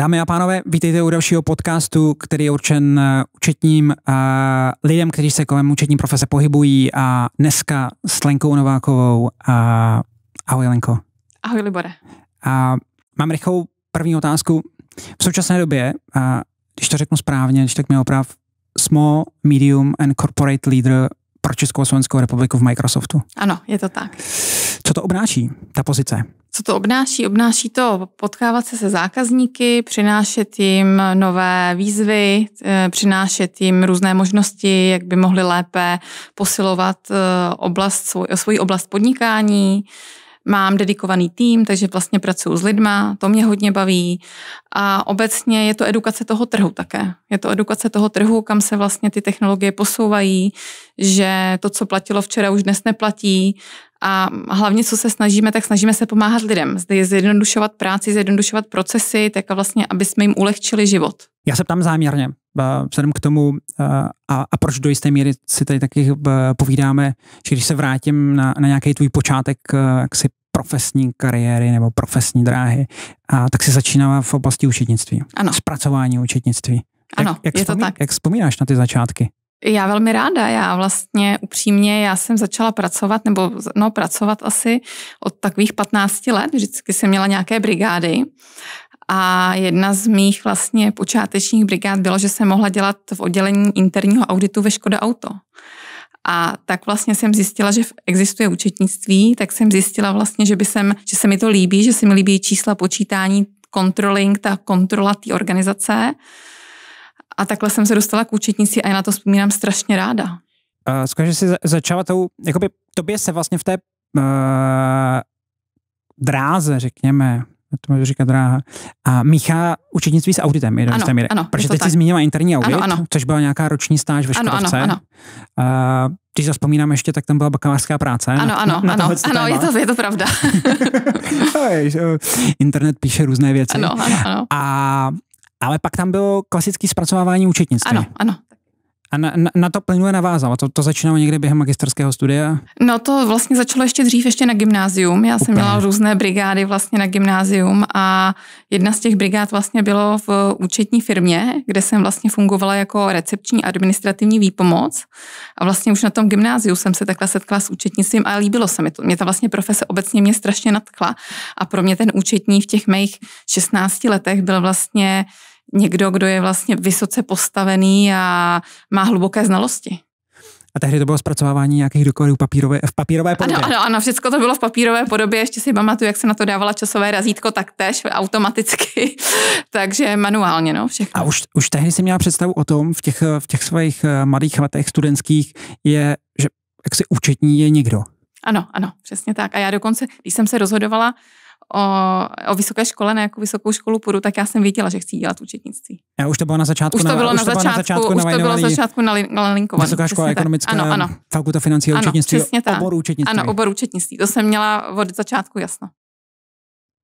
Dámy a pánové, vítejte u dalšího podcastu, který je určen eh, účetním eh, lidem, kteří se kolem účetní profese pohybují a dneska s Lenkou Novákovou. A... Eh, ahoj Lenko. Ahoj Libore. A mám rychlou první otázku. V současné době, a když to řeknu správně, když tak mi oprav, small, medium and corporate leader pro Českou a Slovenskou republiku v Microsoftu. Ano, je to tak. Co to obnáší, ta pozice? Co to obnáší? Obnáší to potkávat se se zákazníky, přinášet jim nové výzvy, eh, přinášet jim různé možnosti, jak by mohli lépe posilovat eh, oblast, svoji oblast podnikání, mám dedikovaný tým, takže vlastně pracuji s lidma, to mě hodně baví a obecně je to edukace toho trhu také. Je to edukace toho trhu, kam se vlastně ty technologie posouvají, že to, co platilo včera, už dnes neplatí a hlavně, co se snažíme, tak snažíme se pomáhat lidem, zde je zjednodušovat práci, zjednodušovat procesy, tak vlastně, aby jsme jim ulehčili život. Já se ptám záměrně, eh, vzhledem k tomu, eh, a, a proč do jisté míry si tady taky eh, povídáme, že když se vrátím na, na nějaký tvůj počátek, jak si profesní kariéry nebo profesní dráhy, a tak si začínala v oblasti učetnictví. Ano. Zpracování učetnictví. Ano, jak, jak je to tak. Jak vzpomínáš na ty začátky? Já velmi ráda, já vlastně upřímně, já jsem začala pracovat, nebo no pracovat asi od takových 15 let, vždycky jsem měla nějaké brigády a jedna z mých vlastně počátečních brigád bylo, že jsem mohla dělat v oddělení interního auditu ve Škoda Auto. A tak vlastně jsem zjistila, že existuje účetnictví, tak jsem zjistila vlastně, že, by jsem, že se mi to líbí, že se mi líbí čísla počítání, controlling, ta kontrola té organizace. A takhle jsem se dostala k učitnici a já na to vzpomínám strašně ráda. Uh, Skoro, že jsi začala tou, jakoby tobě se vlastně v té uh, dráze, řekněme, to můžu říkat dráha, a míchá učitnictví s auditem. Je ano, ano, Protože teď tak. jsi zmínila interní audit, ano, ano. což byla nějaká roční stáž ve Škodovce. Ano, ano, ano. Uh, když zaspomínám ještě, tak tam byla bakalářská práce. Ano, ano, na, na ano, ano je, to, je to pravda. Internet píše různé věci. Ano, ano, ano. A ale pak tam bylo klasické zpracovávání účetnictví. Ano, ano. A na, na, na to plynule navázala? To, to začínalo někde během magisterského studia? No to vlastně začalo ještě dřív, ještě na gymnázium. Já Úplně. jsem měla různé brigády vlastně na gymnázium a jedna z těch brigád vlastně bylo v účetní firmě, kde jsem vlastně fungovala jako recepční administrativní výpomoc. A vlastně už na tom gymnáziu jsem se takhle setkala s účetnictvím a líbilo se mi to. Mě ta vlastně profese obecně mě strašně natkla a pro mě ten účetní v těch mých 16 letech byl vlastně někdo, kdo je vlastně vysoce postavený a má hluboké znalosti. A tehdy to bylo zpracovávání nějakých dokladů papírové, v papírové podobě. Ano, ano, ano, všechno to bylo v papírové podobě. Ještě si pamatuju, jak se na to dávala časové razítko, tak tež automaticky. Takže manuálně, no, všechno. A už, už tehdy jsem měla představu o tom, v těch, v těch svých eh, malých letech studentských, je, že jaksi účetní je někdo. Ano, ano, přesně tak. A já dokonce, když jsem se rozhodovala, o, o vysoké škole, na jakou vysokou školu půjdu, tak já jsem věděla, že chci dělat učetnictví. Já už to bylo na začátku. Už to bylo na, na začátku, začátku už to bylo na začátku nalinkované. Vysoká škola ekonomická, ano, ano. fakulta financí a učetnictví, ano, obor učetnictví. Ano, obor učetnictví, to jsem měla od začátku jasno.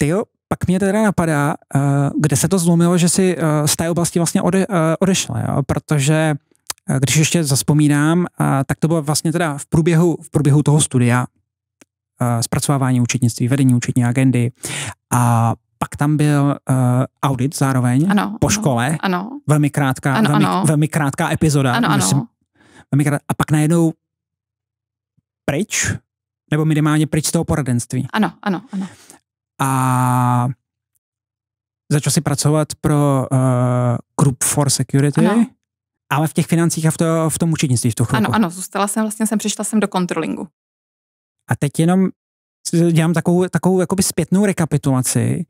Ty jo, pak mě teda napadá, eh, kde se to zlomilo, že si eh, z té oblasti vlastně ode, eh, odešla, jo? protože když ještě zaspomínám, tak to bylo vlastně teda v průběhu, v průběhu toho studia, Eh, zpracovávání účetnictví, vedení účetní agendy a pak tam byl uh, audit zároveň ano, po škole. Ano. Velmi krátká, ano, velmi, ano. velmi krátká epizoda. Ano, myslím, Velmi krát, a pak najednou pryč, nebo minimálně pryč z toho poradenství. Ano, ano, ano. A začal si pracovat pro uh, Group for Security. Ano. Ale v těch financích a v, to, v tom účetnictví v tu chvilku. Ano, ano, zůstala jsem, vlastně jsem přišla jsem do kontrolingu. A teď jenom dělám takovou, takovou jakoby zpětnou rekapitulaci.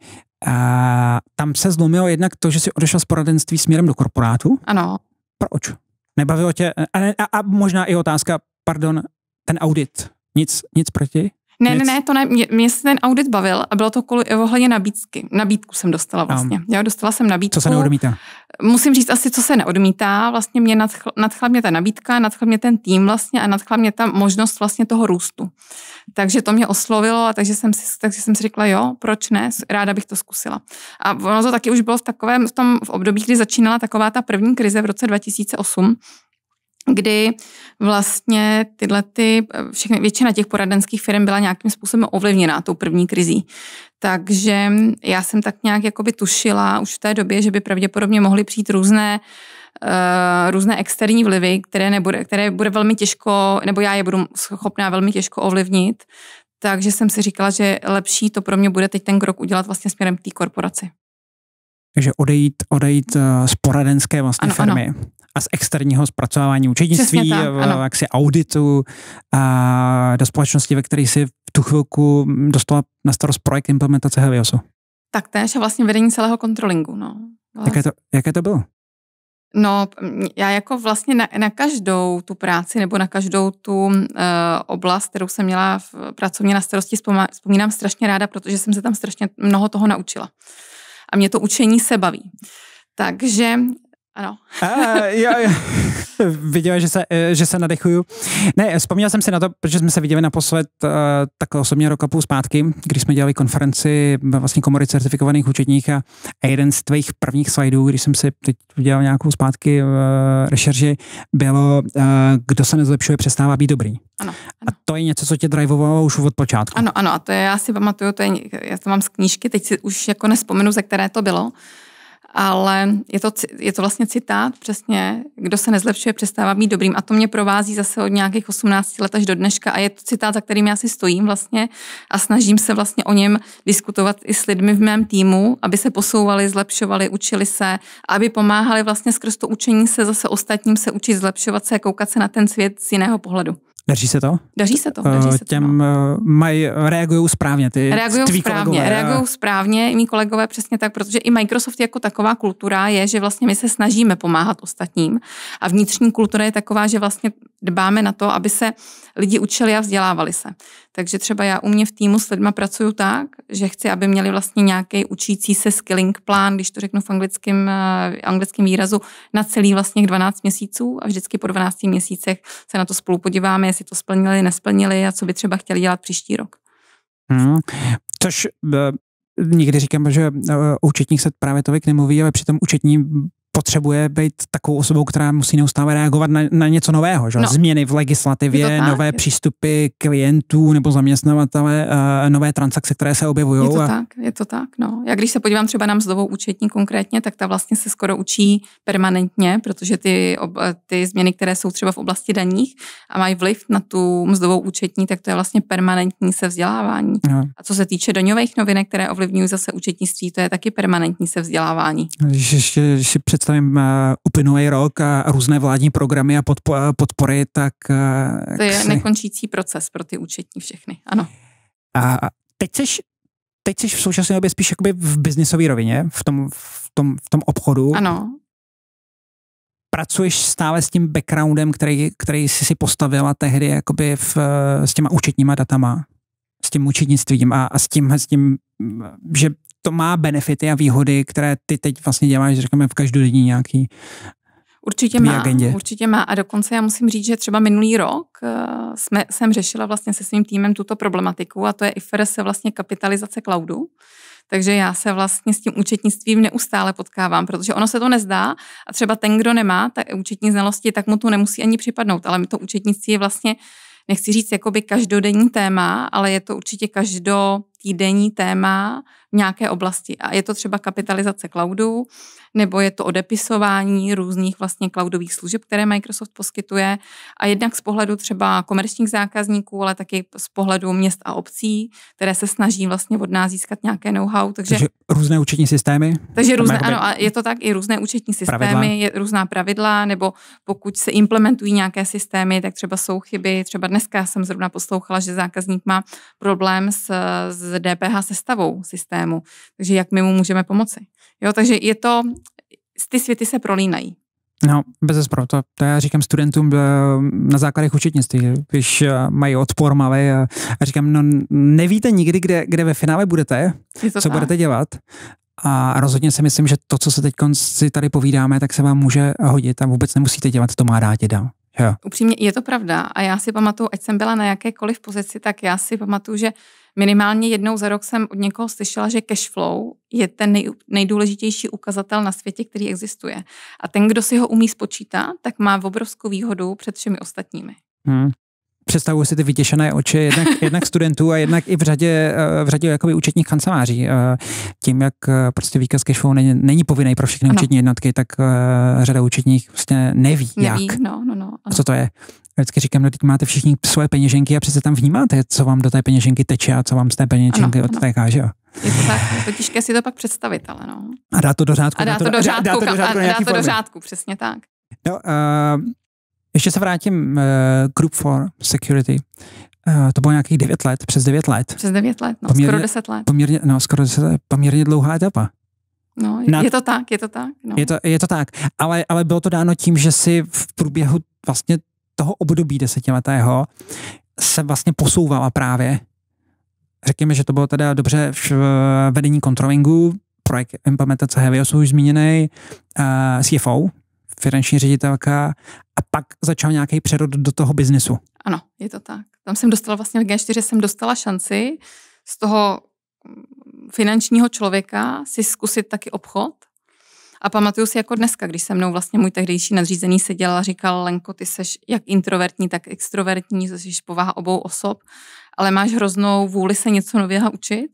A tam se zlomilo jednak to, že si odešel z poradenství směrem do korporátu. Ano. Proč? Nebavilo tě, a, a, a možná i otázka, pardon, ten audit. Nic, nic proti? Ne, ne, ne, to ne. Mě, mě se ten audit bavil a bylo to kvůli ohledně nabídky. Nabídku jsem dostala vlastně. Um. Jo, dostala jsem nabídku. Co se neodmítá? Musím říct asi, co se neodmítá. Vlastně mě nadchla, nadchla mě ta nabídka, nadchla mě ten tým vlastně a nadchla mě ta možnost vlastně toho růstu. Takže to mě oslovilo a takže jsem si, takže jsem si řekla, jo, proč ne, ráda bych to zkusila. A ono to taky už bylo v takovém v tom v období, kdy začínala taková ta první krize v roce 2008, kdy vlastně tyhle ty, všechny, většina těch poradenských firm byla nějakým způsobem ovlivněná tou první krizí. Takže já jsem tak nějak jakoby tušila už v té době, že by pravděpodobně mohly přijít různé eh, různé externí vlivy, které, nebude, které bude velmi těžko, nebo já je budu schopná velmi těžko ovlivnit. Takže jsem si říkala, že lepší to pro mě bude teď ten krok udělat vlastně směrem k té korporaci. Takže odejít, odejít eh, z poradenské vlastně ano, firmy. Ano a z externího zpracování účetnictví, jaksi auditu a do společnosti, ve které si v tu chvilku mm, dostala na starost projekt implementace Heliosu. Tak též a vlastně vedení celého kontrolingu. No. Vlastně. Jaké, to, jaké to bylo? No, já jako vlastně na, na každou tu práci nebo na každou tu uh, oblast, kterou jsem měla v, pracovně na starosti, vzpomínám strašně ráda, protože jsem se tam strašně mnoho toho naučila a mě to učení se baví. Takže ano. Uh, jo, jo. Viděla, že se, eh, že se nadechuju. Ne, vzpomněl jsem si na to, protože jsme se viděli naposled uh, tak osobně rok a půl zpátky, když jsme dělali konferenci vlastně komory certifikovaných účetních a, a jeden z tvých prvních slajdů, když jsem si teď udělal nějakou zpátky uh, rešerži, bylo, uh, kdo se nezlepšuje, přestává být dobrý. Ano, ano. A to je něco, co tě drivovalo už od počátku. Ano, ano, a to je, já si pamatuju, to je, já to mám z knížky, teď si už jako nespomenu, ze které to bylo, ale je to, je to vlastně citát přesně, kdo se nezlepšuje, přestává být dobrým a to mě provází zase od nějakých 18 let až do dneška a je to citát, za kterým já si stojím vlastně a snažím se vlastně o něm diskutovat i s lidmi v mém týmu, aby se posouvali, zlepšovali, učili se aby pomáhali vlastně skrz to učení se zase ostatním se učit zlepšovat se, koukat se na ten svět z jiného pohledu. Daří se to? Daří se to, eh, daří se Těm to. No. Eh, Mají, reagují správně ty reagují tví správně, Reagují správně, mý kolegové přesně tak, protože i Microsoft jako taková kultura je, že vlastně my se snažíme pomáhat ostatním a vnitřní kultura je taková, že vlastně dbáme na to, aby se lidi učili a vzdělávali se. Takže třeba já u mě v týmu s lidma pracuju tak, že chci, aby měli vlastně nějaký učící se skilling plán, když to řeknu v anglickém, eh, anglickém výrazu, na celý vlastně 12 měsíců a vždycky po 12 měsících se na to spolu podíváme, jestli to splnili, nesplnili a co by třeba chtěli dělat příští rok. Hmm. Což eh, někdy říkám, že o eh, účetních se právě tolik nemluví, ale přitom účetní potřebuje být takovou osobou, která musí neustále reagovat na, na něco nového, že? No. změny v legislativě, tak, nové je. přístupy klientů nebo zaměstnavatele, uh, nové transakce, které se objevují. Je to a... tak, je to tak. No. Já když se podívám třeba na mzdovou účetní konkrétně, tak ta vlastně se skoro učí permanentně, protože ty, ob, ty změny, které jsou třeba v oblasti daních a mají vliv na tu mzdovou účetní, tak to je vlastně permanentní se vzdělávání. No. A co se týče daňových novinek, které ovlivňují zase účetnictví, to je taky permanentní se vzdělávání. Když, ještě, když si představ představím uh, uplynulý rok a různé vládní programy a podpo- eh, podpory, tak... Uh, to je si... nekončící proces pro ty účetní všechny, ano. A teď jsi, teď jsi v současné době spíš jakoby v biznisové rovině, v tom, v, tom, v tom obchodu. Ano. Pracuješ stále s tím backgroundem, který, který jsi si postavila tehdy jakoby v, s těma účetníma datama, s tím účetnictvím a, a s tím, s tím, že to má benefity a výhody, které ty teď vlastně děláš, řekněme, v každodenní nějaký Určitě má, agendě. určitě má. A dokonce já musím říct, že třeba minulý rok eh, jsme, jsem řešila vlastně se svým týmem tuto problematiku a to je IFRS vlastně kapitalizace cloudu. Takže já se vlastně s tím účetnictvím neustále potkávám, protože ono se to nezdá a třeba ten, kdo nemá tak účetní znalosti, tak mu to nemusí ani připadnout, ale to účetnictví je vlastně, nechci říct jakoby každodenní téma, ale je to určitě každo, týdenní téma v nějaké oblasti. A je to třeba kapitalizace cloudu, nebo je to odepisování různých vlastně cloudových služeb, které Microsoft poskytuje. A jednak z pohledu třeba komerčních zákazníků, ale taky z pohledu měst a obcí, které se snaží vlastně od nás získat nějaké know-how. Takže, takže různé účetní systémy? Takže různé, ano, a je to tak i různé účetní systémy, pravidla. je různá pravidla, nebo pokud se implementují nějaké systémy, tak třeba jsou chyby. Třeba dneska jsem zrovna poslouchala, že zákazník má problém s, s s DPH sestavou systému, takže jak my mu můžeme pomoci. Jo, takže je to, ty světy se prolínají. No, bez zesporu. To, to já říkám studentům eh, na základech učetnictví, když eh, mají odpor malý a říkám, no nevíte nikdy, kde, kde ve finále budete, co tak. budete dělat a rozhodně si myslím, že to, co se teď si tady povídáme, tak se vám může hodit a vůbec nemusíte dělat, to má rádi dál. Jo. Upřímně, je to pravda a já si pamatuju, ať jsem byla na jakékoliv pozici, tak já si pamatuju, že Minimálně jednou za rok jsem od někoho slyšela, že cash flow je ten nej, nejdůležitější ukazatel na světě, který existuje. A ten, kdo si ho umí spočítat, tak má obrovskou výhodu před všemi ostatními. Hmm. Představuji si ty vytěšené oči jednak, jednak studentů a jednak i v řadě, eh, v řadě jakoby účetních kanceláří. Eh, tím, jak eh, prostě výkaz flow není, není povinný pro všechny ano. účetní jednotky, tak řada účetních vlastně neví, neví jak. No, no, no, co to je. Já vždycky říkám, no teď máte všichni svoje peněženky a přece tam vnímáte, co vám do té peněženky teče a co vám z té peněženky ano, odtéká, ano. že jo? Je to tak, je to těžké si to pak představit, ale no. A dá to do řádku. A dá, to do řádku, dá, dá to do řádku, a dá to do řádku přesně tak. No, uh, ještě se vrátím uh, Group for Security. Uh, to bylo nějakých 9 let, přes 9 let. Přes 9 let, no, poměrně, skoro 10 let. Poměrně, no, skoro 10 let, poměrně dlouhá etapa. No, je, Nad... je to tak, je to tak. No. Je, to, je to tak, ale, ale bylo to dáno tím, že si v průběhu vlastně toho období desetiletého se vlastně posouvala právě. Řekněme, že to bylo teda dobře v vedení kontrolingu, projekt implementace Heviosu už zmíněný, uh, CFO, finanční ředitelka a pak začal nějaký přerod do toho biznesu. Ano, je to tak. Tam jsem dostala vlastně v G4 jsem dostala šanci z toho finančního člověka si zkusit taky obchod, a pamatuju si jako dneska, když se mnou vlastně můj tehdejší nadřízený seděl a říkal, Lenko, ty seš jak introvertní, tak extrovertní, jsi povaha obou osob, ale máš hroznou vůli se něco nového učit.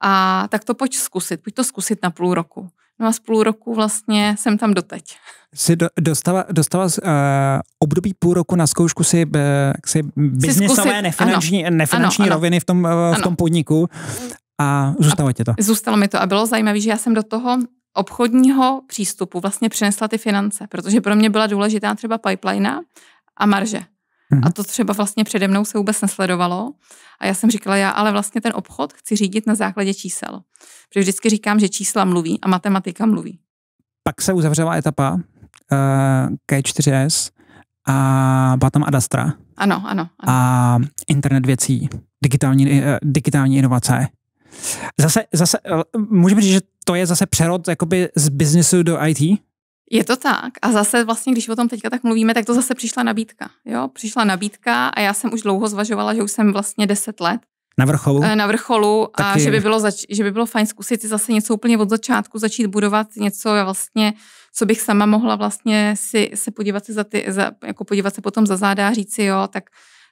A tak to pojď zkusit, pojď to zkusit na půl roku. No a z půl roku vlastně jsem tam doteď. Jsi do, dostala, dostala z, uh, období půl roku na zkoušku si, uh, si biznisové nefinanční, ano, nefinanční ano, roviny v tom, uh, v tom podniku a zůstalo a, tě to. Zůstalo mi to a bylo zajímavé, že já jsem do toho obchodního přístupu vlastně přinesla ty finance, protože pro mě byla důležitá třeba pipeline a marže. A mhm. to třeba vlastně přede mnou se vůbec nesledovalo. A já jsem říkala, já ale vlastně ten obchod chci řídit na základě čísel. Protože vždycky říkám, že čísla mluví a matematika mluví. Pak se uzavřela etapa uh, eh, K4S a byla tam Adastra. Ano, ano. ano. A internet věcí, digitální, eh, digitální inovace. Zase, zase, eh, můžeme říct, že to je zase přerod jakoby z biznesu do IT? Je to tak. A zase vlastně, když o tom teďka tak mluvíme, tak to zase přišla nabídka. Jo? Přišla nabídka a já jsem už dlouho zvažovala, že už jsem vlastně 10 let na vrcholu? Eh, na vrcholu a že by, bylo zač- že by bylo fajn zkusit si zase něco úplně od začátku, začít budovat něco vlastně, co bych sama mohla vlastně si se podívat, si za ty, za, jako podívat se potom za záda a říct si, jo, tak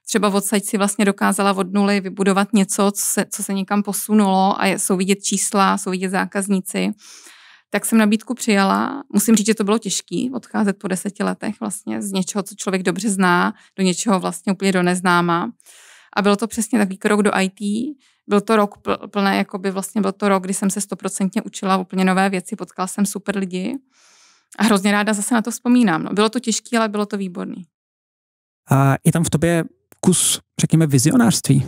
třeba odsaď si vlastně dokázala od nuly vybudovat něco, co se, co se někam posunulo a jsou vidět čísla, jsou vidět zákazníci. Tak jsem nabídku přijala. Musím říct, že to bylo těžké odcházet po deseti letech vlastně z něčeho, co člověk dobře zná, do něčeho vlastně úplně do neznáma. A bylo to přesně takový krok do IT. Byl to rok plné, by vlastně byl to rok, kdy jsem se stoprocentně učila úplně nové věci, potkala jsem super lidi a hrozně ráda zase na to vzpomínám. No, bylo to těžké, ale bylo to výborný. A je tam v tobě kus, řekněme, vizionářství.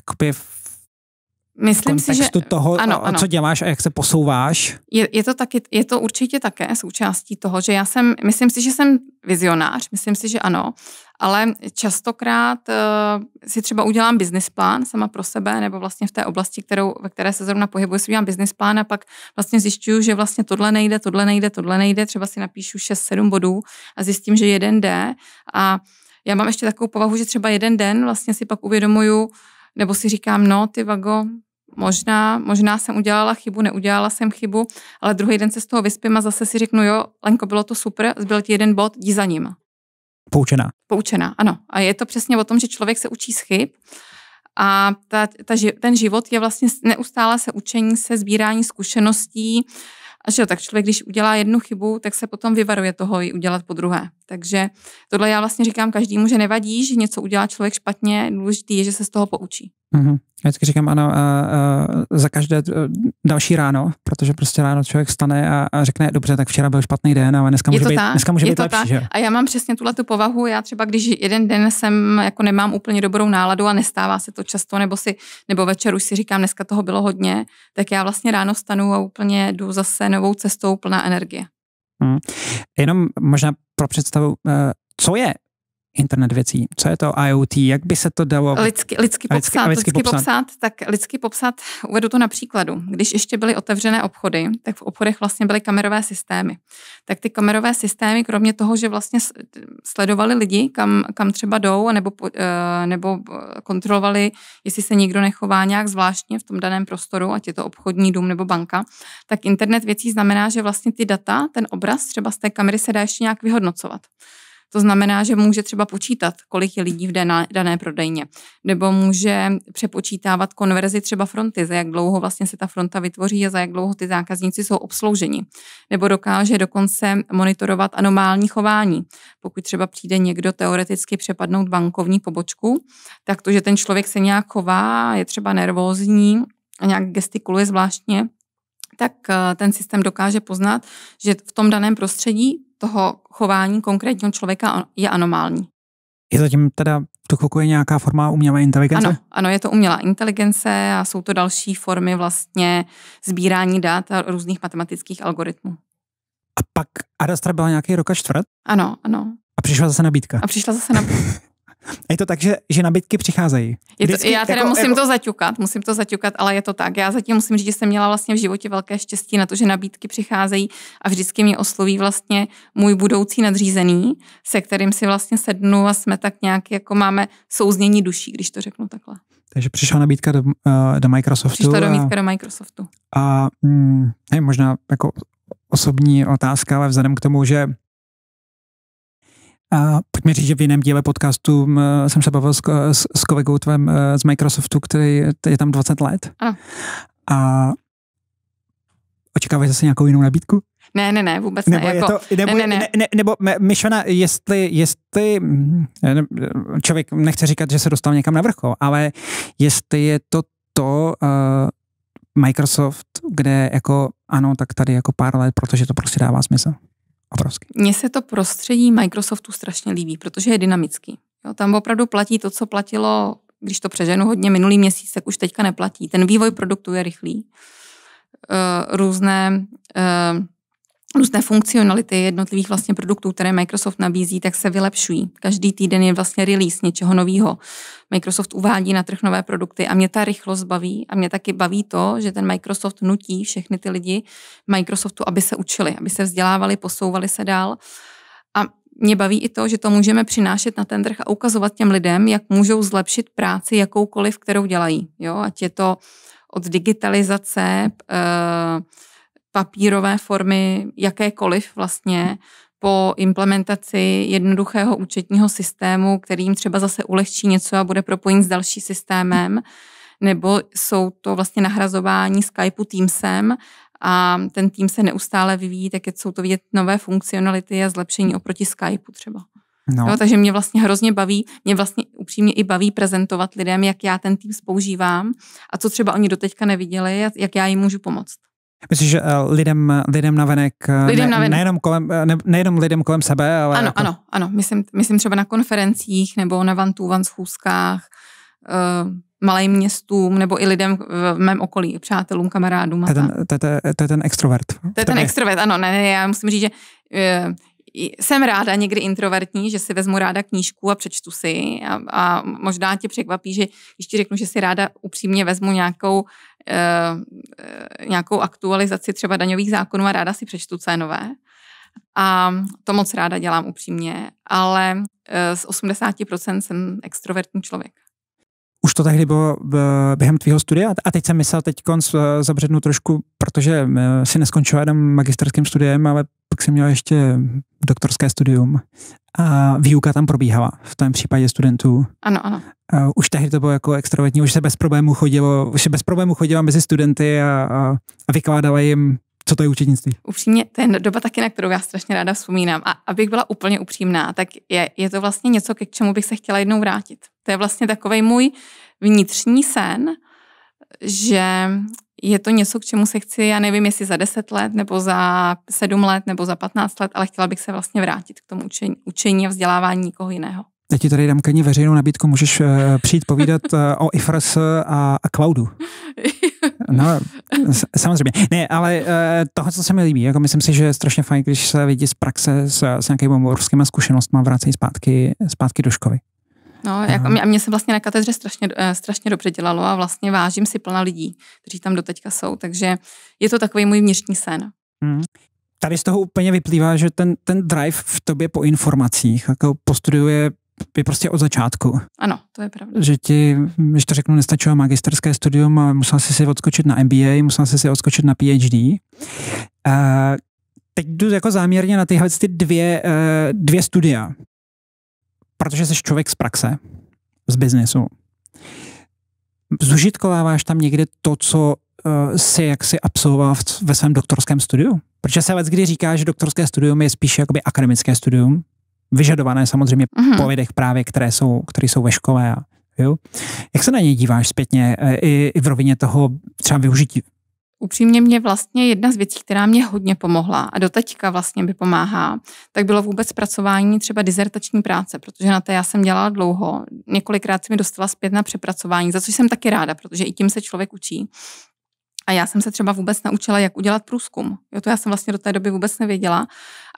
Jakoby v Myslím si, že toho, ano, ano. co děláš a jak se posouváš. Je, je, to taky, je to určitě také součástí toho, že já jsem, myslím si, že jsem vizionář, myslím si, že ano, ale častokrát uh, si třeba udělám business plán sama pro sebe, nebo vlastně v té oblasti, kterou, ve které se zrovna pohybuji, si udělám business plán a pak vlastně zjišťuju, že vlastně tohle nejde, tohle nejde, tohle nejde, třeba si napíšu 6-7 bodů a zjistím, že jeden jde a uh, já mám ještě takovou povahu, že třeba jeden den vlastně si pak uvědomuju, nebo si říkám, no ty vago, možná, možná jsem udělala chybu, neudělala jsem chybu, ale druhý den se z toho vyspím a zase si řeknu, jo, Lenko, bylo to super, zbyl ti jeden bod, jdi za ním. Poučená. Poučená, ano. A je to přesně o tom, že člověk se učí z chyb a ta, ta, ten život je vlastně neustále se učení, se sbírání zkušeností, a že jo, tak člověk, když udělá jednu chybu, tak se potom vyvaruje toho ji udělat po druhé. Takže tohle já vlastně říkám každému, že nevadí, že něco udělá člověk špatně, důležité je, že se z toho poučí. Mm-hmm. Já vždycky říkám ano a, a, za každé e, další ráno, protože prostě ráno člověk stane a, a řekne, dobře, tak včera byl špatný den, ale dneska může být, ta, dneska může být lepší. Ta. Že? A já mám přesně tuhle tu povahu, já třeba když jeden den jsem, jako nemám úplně dobrou náladu a nestává se to často, nebo si, nebo večer už si říkám, dneska toho bylo hodně, tak já vlastně ráno stanu a úplně jdu zase novou cestou plná energie. Mm. Jenom možná pro představu, e, co je internet věcí. Co je to IoT? Jak by se to dalo? Lidsky, lidsky, popsat, lidsky, lidsky, lidsky popsat. popsat. Tak lidsky popsat, uvedu to na příkladu. Když ještě byly otevřené obchody, tak v obchodech vlastně byly kamerové systémy. Tak ty kamerové systémy, kromě toho, že vlastně sledovali lidi, kam, kam třeba jdou, eh, nebo, nebo eh, kontrolovali, jestli se někdo nechová nějak zvláštně v tom daném prostoru, ať je to obchodní dům nebo banka, tak internet věcí znamená, že vlastně ty data, ten obraz třeba z té kamery se dá ještě nějak vyhodnocovat. To znamená, že může třeba počítat, kolik je lidí v dané prodejně, nebo může přepočítávat konverzi třeba fronty, za jak dlouho vlastně se ta fronta vytvoří a za jak dlouho ty zákazníci jsou obslouženi. Nebo dokáže dokonce monitorovat anomální chování. Pokud třeba přijde někdo teoreticky přepadnout bankovní pobočku, tak to, že ten člověk se nějak chová, je třeba nervózní a nějak gestikuluje zvláštně, tak eh, ten systém dokáže poznat, že v tom daném prostředí toho chování konkrétního člověka je anomální. Je zatím teda v tu je nějaká forma umělé inteligence? Ano, ano, je to umělá inteligence a jsou to další formy vlastně sbírání dat a různých matematických algoritmů. A pak Adastra byla nějaký roka čtvrt? Ano, ano. A přišla zase nabídka. A přišla zase nabídka. je to tak, že, že nabídky přicházejí. Je to, Vždycky, já teda jako, musím jako... to zaťukat, musím to zaťukat, ale je to tak. Já zatím musím říct, že jsem měla vlastně v životě velké štěstí na to, že nabídky přicházejí a vždycky mě osloví vlastně můj budoucí nadřízený, se kterým si vlastně sednu a jsme tak nějak jako máme souznění duší, když to řeknu takhle. Takže přišla nabídka do, eh, do Microsoftu. Přišla nabídka do Microsoftu. A, a hm, mm, možná jako osobní otázka, ale vzhledem k tomu, že a pojďme říct, že v jiném díle podcastu jsem se bavil s, s, s kolegou tvém eh, z Microsoftu, který je tam 20 let. Ano. A očekáváš zase nějakou jinou nabídku? Ne, ne, ne, vůbec nebo ne. Jako, to, nebo, ne, ne, ne. ne nebo myšlena, jestli, jestli hm, člověk nechce říkat, že se dostal někam na vrchol, ale jestli je to to uh, Microsoft, kde jako ano, tak tady jako pár let, protože to prostě dává smysl obrovský. Mně se to prostředí Microsoftu strašně líbí, protože je dynamický. Jo, tam opravdu platí to, co platilo, když to přeženu hodně minulý měsíc, tak už teďka neplatí. Ten vývoj produktu je rychlý. E, různé e, různé funkcionality jednotlivých vlastně produktů, které Microsoft nabízí, tak se vylepšují. Každý týden je vlastně release něčeho nového. Microsoft uvádí na trh nové produkty a mě ta rychlost baví a mě taky baví to, že ten Microsoft nutí všechny ty lidi Microsoftu, aby se učili, aby se vzdělávali, posouvali se dál. A mě baví i to, že to můžeme přinášet na ten trh a ukazovat těm lidem, jak můžou zlepšit práci jakoukoliv, kterou dělají. Jo? Ať je to od digitalizace, uh, papírové formy, jakékoliv vlastně, po implementaci jednoduchého účetního systému, který jim třeba zase ulehčí něco a bude propojen s další systémem, nebo jsou to vlastně nahrazování Skypeu Teamsem a ten tým se neustále vyvíjí, tak jsou to vidět nové funkcionality a zlepšení oproti Skypeu třeba. No. Jo, takže mě vlastně hrozně baví, mě vlastně upřímně i baví prezentovat lidem, jak já ten tým spoužívám a co třeba oni doteďka neviděli, jak já jim můžu pomoct. Myslíš, že eh, lidem, lidem venek, eh, lidem ne, navenek. Nejenom, kolem, eh, ne, nejenom lidem kolem sebe, ale... Ano, jako... ano, ano. Myslím, myslím třeba na konferencích nebo na vantů to schůzkách, uh, malým městům nebo i lidem v mém okolí, přátelům, kamarádům. To je ten, to, to, to je ten extrovert. To je ten extrovert, ano. Ne, já musím říct, že uh, jsem ráda někdy introvertní, že si vezmu ráda knížku a přečtu si a, a možná tě překvapí, že když ti řeknu, že si ráda upřímně vezmu nějakou Eh, nějakou aktualizaci třeba daňových zákonů a ráda si přečtu, co je nové. A to moc ráda dělám upřímně, ale z eh, 80% jsem extrovertní člověk. Už to tehdy bylo během tvého studia? A teď jsem myslel teď konc zabřednu trošku, protože eh, si neskončila jenom magisterským studiem, ale pak jsem měl ještě doktorské studium a výuka tam probíhala v tom případě studentů. Ano, ano. A už tehdy to bylo jako extrovertní, už se bez problémů chodilo, už se bez problémů chodila mezi studenty a, a, a vykládala jim co to je učednictví? Upřímně, to je doba taky, na kterou já strašně ráda vzpomínám. A abych byla úplně upřímná, tak je, je to vlastně něco, k čemu bych se chtěla jednou vrátit. To je vlastně takový můj vnitřní sen, že je to něco, k čemu se chci, já nevím, jestli za 10 let, nebo za 7 let, nebo za 15 let, ale chtěla bych se vlastně vrátit k tomu učení, učení a vzdělávání nikoho jiného. Já ti tady dám Keni veřejnou nabídku, můžeš eh, přijít povídat eh, o IFRS a, a cloudu. No, samozřejmě. Ne, ale eh, toho, co se mi líbí, jako myslím si, že je strašně fajn, když se lidi z praxe s, s nějakými obrovskými zkušenostmi vrací zpátky, zpátky do školy. No, jako, a mě, mě se vlastně na katedře strašně, eh, strašně dobře dělalo a vlastně vážím si plna lidí, kteří tam doteďka jsou, takže je to takový můj vnitřní sen. Hmm. Tady z toho úplně vyplývá, že ten, ten drive v tobě po informacích, jako postuduje je prostě od začátku. Ano, to je pravda. Že ti, když to řeknu, nestačilo magisterské studium a musela jsi si odskočit na MBA, musela jsi si odskočit na PhD. A eh, teď jdu jako záměrně na tyhle ty dvě, eh, dvě studia, protože jsi člověk z praxe, z biznesu, zužitkováváš tam někde to, co uh, eh, si jak si absolvoval ve svém doktorském studiu? Protože se kdy říká, že doktorské studium je spíše jakoby akademické studium, vyžadované samozřejmě mm-hmm. po vědech právě, které jsou, které jsou veškové a Jo? Jak se na něj díváš zpětně eh, i, i v rovině toho třeba využití upřímně mě vlastně jedna z věcí, která mě hodně pomohla a doteďka vlastně by pomáhá, tak bylo vůbec zpracování třeba dizertační práce, protože na té já jsem dělala dlouho, několikrát si mi dostala zpět na přepracování, za což jsem taky ráda, protože i tím se člověk učí. A já jsem se třeba vůbec naučila, jak udělat průzkum. Jo, to já jsem vlastně do té doby vůbec nevěděla.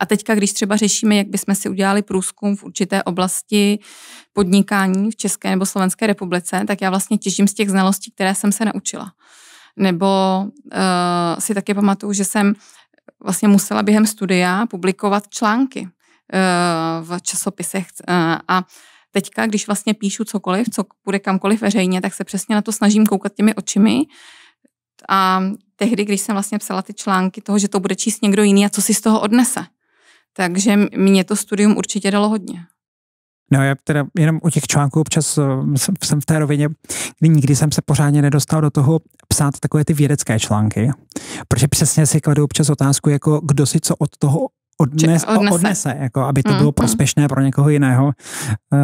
A teďka, když třeba řešíme, jak bychom si udělali průzkum v určité oblasti podnikání v České nebo Slovenské republice, tak já vlastně těžím z těch znalostí, které jsem se naučila. Nebo uh, si taky pamatuju, že jsem vlastně musela během studia publikovat články uh, v časopisech uh, a teďka, když vlastně píšu cokoliv, co bude kamkoliv veřejně, tak se přesně na to snažím koukat těmi očimi a tehdy, když jsem vlastně psala ty články toho, že to bude číst někdo jiný a co si z toho odnese. Takže mě to studium určitě dalo hodně. No, já teda jenom u těch článků občas eh, jsem v té rovině, kdy nikdy jsem se pořádně nedostal do toho psát takové ty vědecké články, protože přesně si kladu občas otázku, jako kdo si co od toho odnes, odnese. odnese jako aby to mm, bylo mm-hmm. prospěšné pro někoho jiného.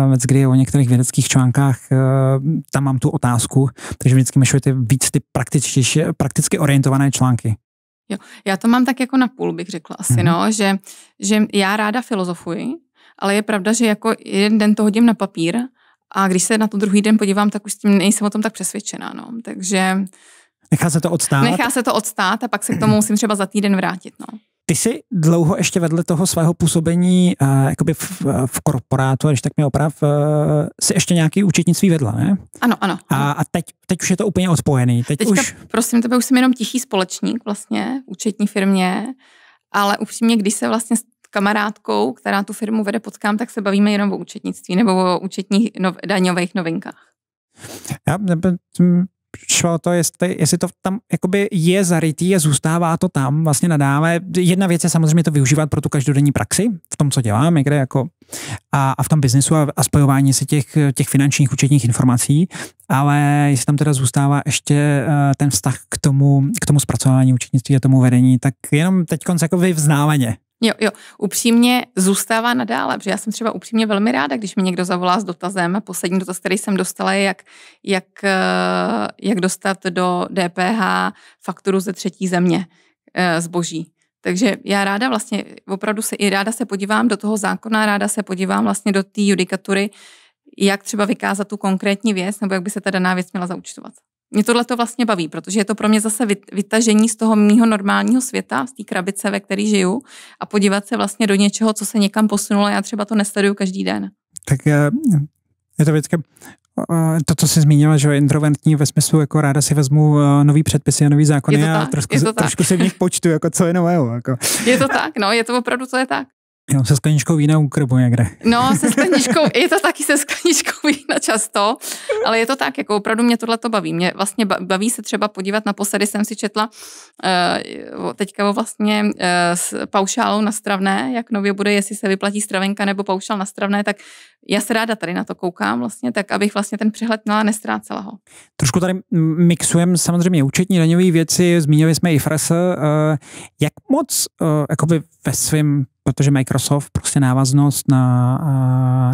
Eh, Věc, kdy o některých vědeckých článkách eh, tam mám tu otázku, takže vždycky mi ty víc ty praktičtější, prakticky orientované články. Jo, já to mám tak jako na půl, bych řekla asi, mm. no, že, že já ráda filozofuji, ale je pravda, že jako jeden den to hodím na papír a když se na to druhý den podívám, tak už s tím nejsem o tom tak přesvědčená. No. Takže Nechá se to odstát? Nechá se to odstát a pak se k tomu musím třeba za týden vrátit. No. Ty jsi dlouho ještě vedle toho svého působení uh, jakoby v, v korporátu, když tak mě oprav, uh, si ještě nějaký účetnictví vedla, ne? Ano, ano. A, a teď, teď už je to úplně odpojený. Teď Teďka, už... prosím tebe, už jsem jenom tichý společník vlastně v účetní firmě, ale upřímně, když se vlastně kamarádkou, která tu firmu vede potkám, tak se bavíme jenom o účetnictví nebo o účetních nov, daňových novinkách. Já šlo to, jestli, jestli to tam jakoby je zarytý a zůstává to tam vlastně nadále. Jedna věc je samozřejmě to využívat pro tu každodenní praxi v tom, co dělám, kde jako a, a v tom biznesu a, a spojování se těch, těch finančních účetních informací, ale jestli tam teda zůstává ještě eh, ten vztah k tomu, k tomu zpracování účetnictví a tomu vedení, tak jenom teď jako vyvzdáleně. Jo, jo, upřímně zůstává nadále, protože já jsem třeba upřímně velmi ráda, když mi někdo zavolá s dotazem. Poslední dotaz, který jsem dostala, je, jak, jak, eh, jak dostat do DPH fakturu ze třetí země eh, zboží. Takže já ráda vlastně, opravdu se i ráda se podívám do toho zákona, ráda se podívám vlastně do té judikatury, jak třeba vykázat tu konkrétní věc, nebo jak by se ta daná věc měla zaučtovat mě tohle to vlastně baví, protože je to pro mě zase vytažení z toho mýho normálního světa, z té krabice, ve které žiju a podívat se vlastně do něčeho, co se někam posunulo. Já třeba to nesleduju každý den. Tak eh, je to vždycky eh, to, co jsi zmínila, že introvertní ve smyslu, jako ráda si vezmu eh, nový předpisy a nový zákony a trošku, trošku si v nich počtu, jako co je nového. Jako. Je to tak, no, je to opravdu, co je tak. Jo, se skleničkou vína u krbu někde. No, se skleničkou, je to taky se skleničkou vína často, ale je to tak, jako opravdu mě tohle to baví. Mě vlastně baví se třeba podívat, na posady, jsem si četla eh, teďka o vlastně eh, s paušálou na stravné, jak nově bude, jestli se vyplatí stravenka nebo paušál na stravné, tak já se ráda tady na to koukám vlastně, tak abych vlastně ten přehled měla, nestrácela ho. Trošku tady mixujem samozřejmě účetní daňové věci, zmínili jsme i frase, eh, jak moc jakoby ve svém protože Microsoft, prostě návaznost na,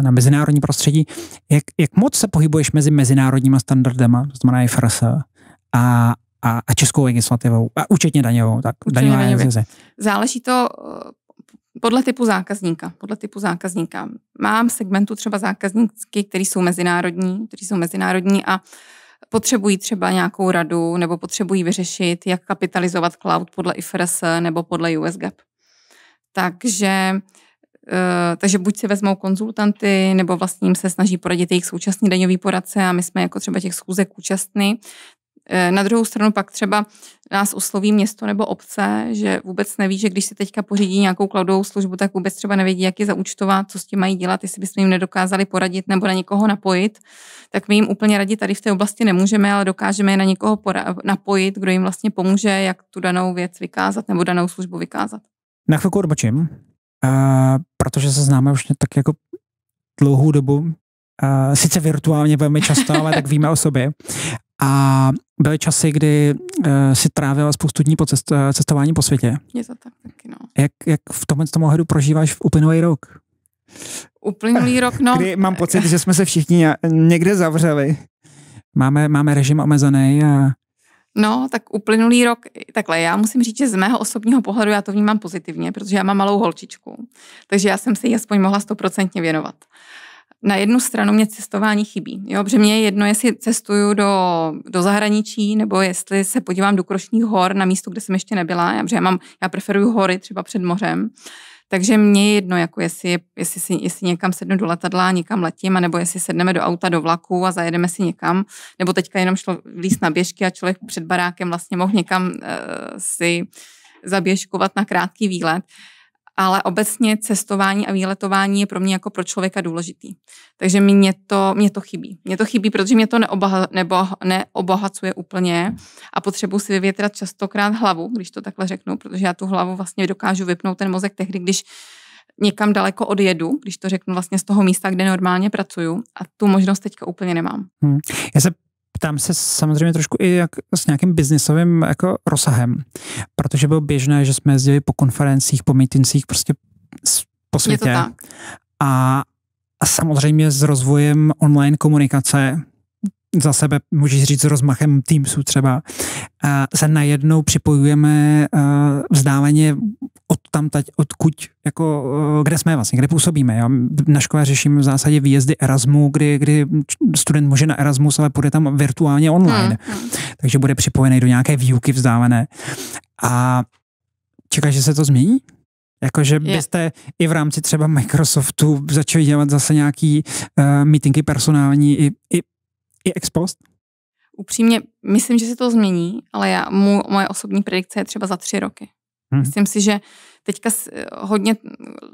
na mezinárodní prostředí. Jak, jak moc se pohybuješ mezi mezinárodníma standardama, to znamená IFRS, a, a, a českou legislativou, a účetně daňovou, tak účetně daňová daňově. Záleží to eh, podle typu zákazníka. Podle typu zákazníka. Mám segmentu třeba zákazníky, kteří jsou mezinárodní, kteří jsou mezinárodní a potřebují třeba nějakou radu nebo potřebují vyřešit, jak kapitalizovat cloud podle IFRS nebo podle US GAAP takže eh, takže buď si vezmou konzultanty, nebo vlastně jim se snaží poradit jejich současní daňový poradce a my jsme jako třeba těch schůzek účastní. Eh, na druhou stranu pak třeba nás osloví město nebo obce, že vůbec neví, že když si teďka pořídí nějakou cloudovou službu, tak vůbec třeba nevědí, jak je zaúčtovat, co s tím mají dělat, jestli bychom jim nedokázali poradit nebo na někoho napojit, tak my jim úplně radit tady v té oblasti nemůžeme, ale dokážeme je na někoho napojit, kdo jim vlastně pomůže, jak tu danou věc vykázat nebo danou službu vykázat. Na chvilku odbočím, uh, protože se známe už tak jako dlouhou dobu, uh, sice virtuálně velmi často, ale tak víme o sobě. A byly časy, kdy uh, si trávila spoustu dní po cest, uh, cestování po světě. Je to tak taky, no. Jak, jak v tomhle tom ohledu prožíváš v uplynulý rok? Uplynulý rok, no. Kdy mám pocit, že jsme se všichni někde zavřeli. Máme, máme režim omezený a No, tak uplynulý rok, takhle, já musím říct, že z mého osobního pohledu já to vnímám pozitivně, protože já mám malou holčičku, takže já jsem se jí aspoň mohla stoprocentně věnovat. Na jednu stranu mě cestování chybí, jo, protože mě je jedno, jestli cestuju do, do zahraničí, nebo jestli se podívám do Krošních hor na místo, kde jsem ještě nebyla, já, protože já, mám, já preferuju hory třeba před mořem, takže mně je jedno, jako jestli, jestli, si, jestli někam sednu do letadla, někam letím, anebo jestli sedneme do auta, do vlaku a zajedeme si někam, nebo teďka jenom šlo líst na běžky a člověk před barákem vlastně mohl někam uh, si zaběžkovat na krátký výlet. Uh, ale obecně cestování a výletování je pro mě jako pro člověka důležitý. Takže mě to, mě to chybí. Mě to chybí, protože mě to neobaha, nebo neobohacuje úplně a potřebuji si vyvětrat častokrát hlavu, když to takhle řeknu, protože já tu hlavu vlastně dokážu vypnout ten mozek tehdy, když někam daleko odjedu, když to řeknu vlastně z toho místa, kde normálně pracuju a tu možnost teďka úplně nemám. Hmm. Já se Ptám se samozřejmě trošku i jak s nějakým biznisovým jako rozsahem, protože bylo běžné, že jsme jezdili po konferencích, po mítincích, prostě po světě. A, a samozřejmě s rozvojem online komunikace za sebe, můžeš říct s rozmachem Teamsu třeba, a eh, se najednou připojujeme eh, vzdáleně od tam tať, odkud, jako, eh, kde jsme vlastně, kde působíme. Já na škole řeším v zásadě výjezdy Erasmu, kdy, kdy student může na Erasmus, ale půjde tam virtuálně online. Hmm. Takže bude připojený do nějaké výuky vzdálené. A čekáš, že se to změní? Jakože byste yeah. i v rámci třeba Microsoftu začali dělat zase nějaký uh, meetingy personální i, i, i ex post? Upřímně, myslím, že se to změní, ale já, mu, moje osobní predikce je třeba za tři roky. Hmm. Myslím si, že teďka hodně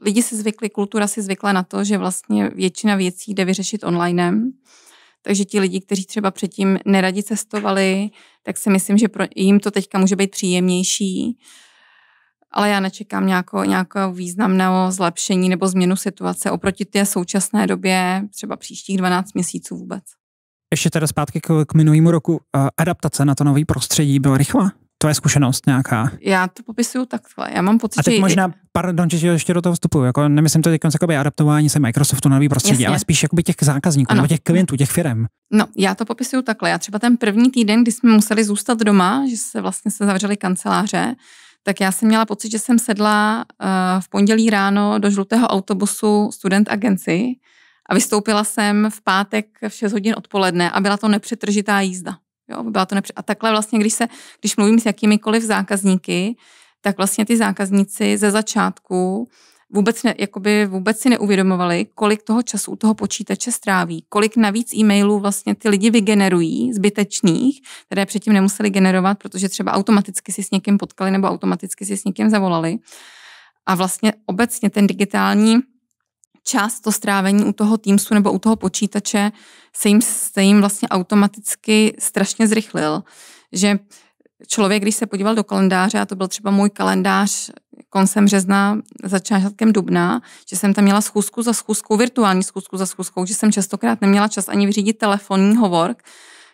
lidi si zvykli, kultura si zvykla na to, že vlastně většina věcí jde vyřešit onlinem. Takže ti lidi, kteří třeba předtím neradi cestovali, tak si myslím, že pro, jim to teďka může být příjemnější. Ale já nečekám nějakou, nějakou významného zlepšení nebo změnu situace oproti té současné době, třeba příštích 12 měsíců vůbec. Ještě teda zpátky k, k minulému roku. Adaptace na to nový prostředí byla rychlá? tvoje zkušenost nějaká? Já to popisuju takhle. Já mám pocit, A teď že... možná, pardon, že ještě do toho vstupuju. jako nemyslím to teď jako adaptování se Microsoftu na nový prostředí, Jasně. ale spíš jakoby těch zákazníků ano. nebo těch klientů, těch firm. No, já to popisuju takhle. Já třeba ten první týden, kdy jsme museli zůstat doma, že se vlastně se zavřely kanceláře, tak já jsem měla pocit, že jsem sedla uh, v pondělí ráno do žlutého autobusu student agenci a vystoupila jsem v pátek v 6 hodin odpoledne a byla to nepřetržitá jízda. Jo, byla to nepři... A takhle vlastně, když, se, když mluvím s jakýmikoliv zákazníky, tak vlastně ty zákazníci ze začátku vůbec, ne, jakoby vůbec si neuvědomovali, kolik toho času u toho počítače stráví, kolik navíc e-mailů vlastně ty lidi vygenerují zbytečných, které předtím nemuseli generovat, protože třeba automaticky si s někým potkali nebo automaticky si s někým zavolali. A vlastně obecně ten digitální čas to strávení u toho Teamsu nebo u toho počítače se jim, se jim vlastně automaticky strašně zrychlil. Že člověk, když se podíval do kalendáře, a to byl třeba můj kalendář koncem března, začátkem dubna, že jsem tam měla schůzku za schůzkou, virtuální schůzku za schůzkou, že jsem častokrát neměla čas ani vyřídit telefonní hovor,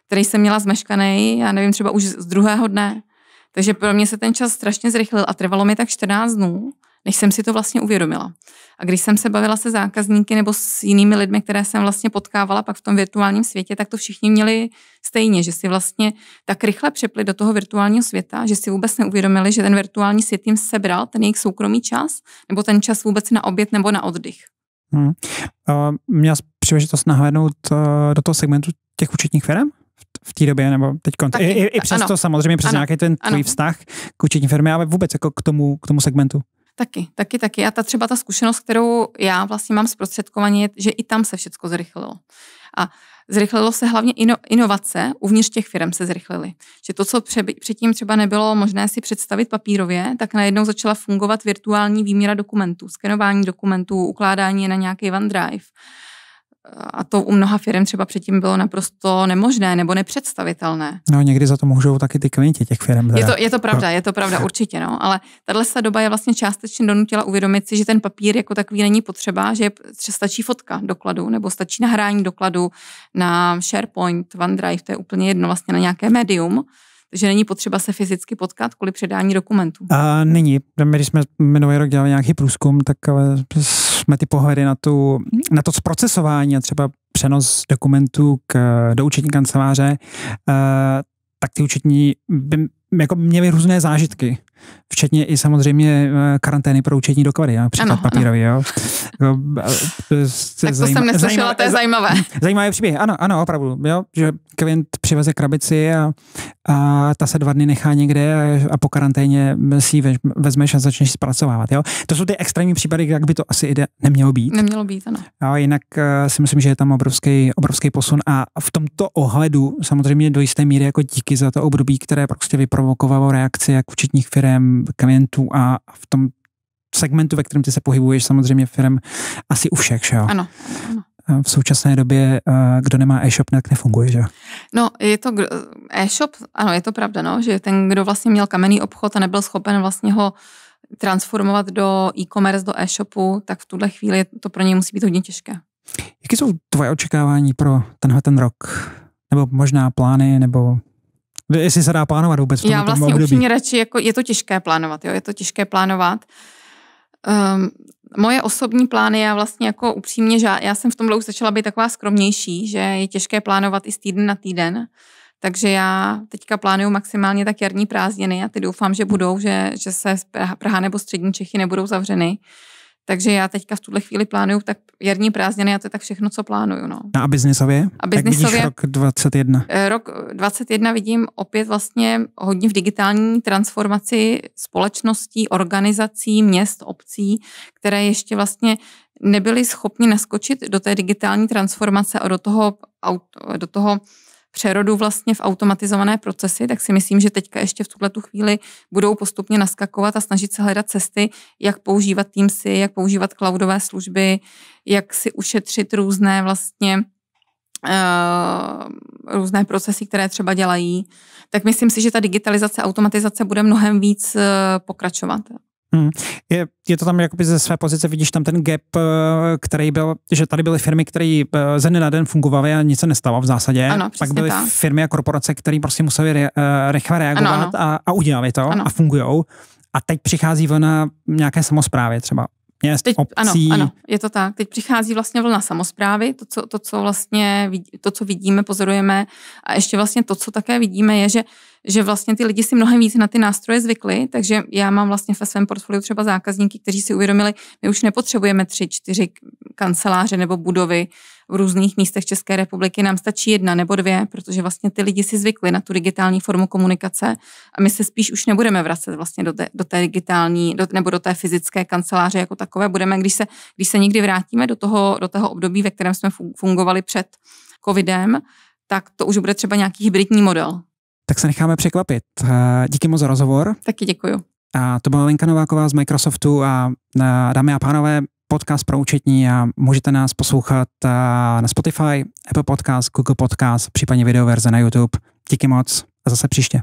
který jsem měla zmeškaný, já nevím, třeba už z druhého dne. Takže pro mě se ten čas strašně zrychlil a trvalo mi tak 14 dnů, než jsem si to vlastně uvědomila. A když jsem se bavila se zákazníky nebo s jinými lidmi, které jsem vlastně potkávala pak v tom virtuálním světě, tak to všichni měli stejně, že si vlastně tak rychle přepli do toho virtuálního světa, že si vůbec neuvědomili, že ten virtuální svět jim sebral ten jejich soukromý čas nebo ten čas vůbec na oběd nebo na oddych. Hmm. Uh, měl jsi příležitost nahlédnout eh, do toho segmentu těch účetních firm? v té době, nebo teď I, i, i přes ano. to samozřejmě, přes ano. nějaký ten tvůj vztah k účetní firmě, ale vůbec jako k tomu, k tomu segmentu. Taky, taky, taky. A ta třeba ta zkušenost, kterou já vlastně mám zprostředkovaně, je, že i tam se všechno zrychlilo. A zrychlilo se hlavně ino, inovace, uvnitř těch firm se zrychlily. Že to, co pře, předtím třeba nebylo možné si představit papírově, tak najednou začala fungovat virtuální výměra dokumentů, skenování dokumentů, ukládání je na nějaký OneDrive. Uh, a to u mnoha firm třeba předtím bylo naprosto nemožné nebo nepředstavitelné. No někdy za to můžou taky ty klienti těch firm. Je to, je to pravda, je to pravda, určitě. No. Ale tahle se doba je vlastně částečně donutila uvědomit si, že ten papír jako takový není potřeba, že, je, stačí fotka dokladu nebo stačí nahrání dokladu na SharePoint, OneDrive, to je úplně jedno vlastně na nějaké médium že není potřeba se fyzicky potkat kvůli předání dokumentů. A není. My, když jsme minulý rok dělali nějaký průzkum, tak jsme ty pohledy na, tu, na to zprocesování a třeba přenos dokumentů k, do účetní kanceláře, eh, tak ty účetní by jako měli různé zážitky, včetně i samozřejmě eh, karantény pro účetní doklady, například ano, papírový. Ano. Jo. No, tak to zajma- jsem neslyšela, zajímavé, to je zajímavé. Zajímavé příběhy, ano, ano, opravdu. Jo? Že klient přiveze krabici a, a ta se dva dny nechá někde a, a po karanténě si ji vezmeš a začneš zpracovávat. Jo? To jsou ty extrémní případy, jak by to asi ide, nemělo být. Nemělo být, ano. A jinak eh, si myslím, že je tam obrovský, obrovský posun a v tomto ohledu samozřejmě do jisté míry jako díky za to období, které prostě vyprovokovalo reakci jak účetních firm, klientů a v tom segmentu, ve kterém ty se pohybuješ, samozřejmě firm asi u všech, že jo? Ano. ano. V současné době, eh, kdo nemá e-shop, tak nefunguje, že? No, je to e-shop, ano, je to pravda, no, že ten, kdo vlastně měl kamenný obchod a nebyl schopen vlastně ho transformovat do e-commerce, do e-shopu, tak v tuhle chvíli to pro něj musí být hodně těžké. Jaké jsou tvoje očekávání pro tenhle ten rok? Nebo možná plány, nebo jestli se dá plánovat vůbec v Já vlastně upřímně radši, jako je to těžké plánovat, jo, je to těžké plánovat. Uh, Um, moje osobní plány, já vlastně jako upřímně, že já jsem v tom už začala být taková skromnější, že je těžké plánovat i z týden na týden, takže já teďka plánuju maximálně tak jarní prázdniny a ty doufám, že budou, že, že se Praha nebo střední Čechy nebudou zavřeny. Uh, takže já teďka v tuhle chvíli plánuju tak jarní prázdniny a to je tak všechno, co plánuju. No. A biznisově? A biznisově? Jak rok 21? Eh, rok 21 vidím opět vlastně hodně v digitální transformaci společností, organizací, měst, obcí, které ještě vlastně nebyly schopni naskočit do té digitální transformace a do toho, do toho přerodu vlastně v automatizované procesy, tak si myslím, že teďka ještě v tuhle tu chvíli budou postupně naskakovat a snažit se hledat cesty, jak používat Teamsy, jak používat cloudové služby, jak si ušetřit různé vlastně eh, různé procesy, které třeba dělají, tak myslím si, že ta digitalizace, automatizace bude mnohem víc eh, pokračovat. Hmm. Je, je to tam jakoby ze své pozice, vidíš tam ten gap, eh, který byl, že tady byly firmy, které eh, ze dne na den fungovaly a nic se nestalo v zásadě. Ano, Pak byly tak. firmy a korporace, které prostě museli re, eh, rychle reagovat ano, ano. A, a udělali to ano. a fungují. A teď přichází vlna nějaké samozprávy třeba. Měst, teď, obcí. Ano, ano, je to tak. Teď přichází vlastně vlna samozprávy, to co, to, co vlastně, to, co vidíme, pozorujeme a ještě vlastně to, co také vidíme, je, že že vlastně ty lidi si mnohem víc na ty nástroje zvykli, takže já mám vlastně ve svém portfoliu třeba zákazníky, kteří si uvědomili, my už nepotřebujeme tři, čtyři kanceláře nebo budovy v různých místech České republiky, nám stačí jedna nebo dvě, protože vlastně ty lidi si zvykli na tu digitální formu komunikace a my se spíš už nebudeme vracet vlastně do té, do té digitální do, nebo do té fyzické kanceláře jako takové. Budeme, když se, když se někdy vrátíme do toho, do toho období, ve kterém jsme fungovali před covidem, tak to už bude třeba nějaký hybridní model, tak se necháme překvapit. Eh, díky moc za rozhovor. Taky děkuju. A to byla Lenka Nováková z Microsoftu a eh, dámy a pánové, podcast pro účetní a můžete nás poslouchat eh, na Spotify, Apple Podcast, Google Podcast, případně videoverze na YouTube. Díky moc a zase příště.